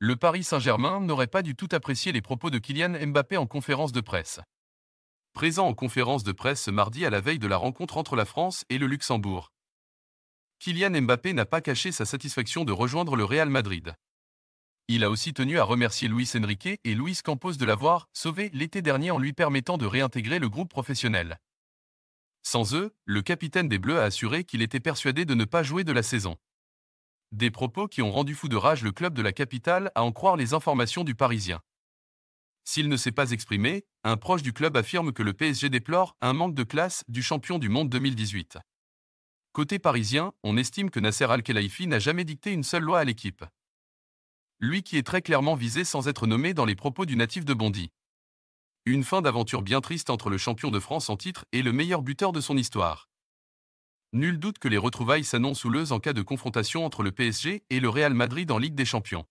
Le Paris Saint-Germain n'aurait pas du tout apprécié les propos de Kylian Mbappé en conférence de presse. Présent en conférence de presse ce mardi à la veille de la rencontre entre la France et le Luxembourg, Kylian Mbappé n'a pas caché sa satisfaction de rejoindre le Real Madrid. Il a aussi tenu à remercier Luis Enrique et Luis Campos de l'avoir sauvé l'été dernier en lui permettant de réintégrer le groupe professionnel. Sans eux, le capitaine des Bleus a assuré qu'il était persuadé de ne pas jouer de la saison. Des propos qui ont rendu fou de rage le club de la capitale à en croire les informations du Parisien. S'il ne s'est pas exprimé, un proche du club affirme que le PSG déplore un manque de classe du champion du monde 2018. Côté parisien, on estime que Nasser al khelaïfi n'a jamais dicté une seule loi à l'équipe. Lui qui est très clairement visé sans être nommé dans les propos du natif de Bondy. Une fin d'aventure bien triste entre le champion de France en titre et le meilleur buteur de son histoire. Nul doute que les retrouvailles s'annoncent houleuses en cas de confrontation entre le PSG et le Real Madrid en Ligue des Champions.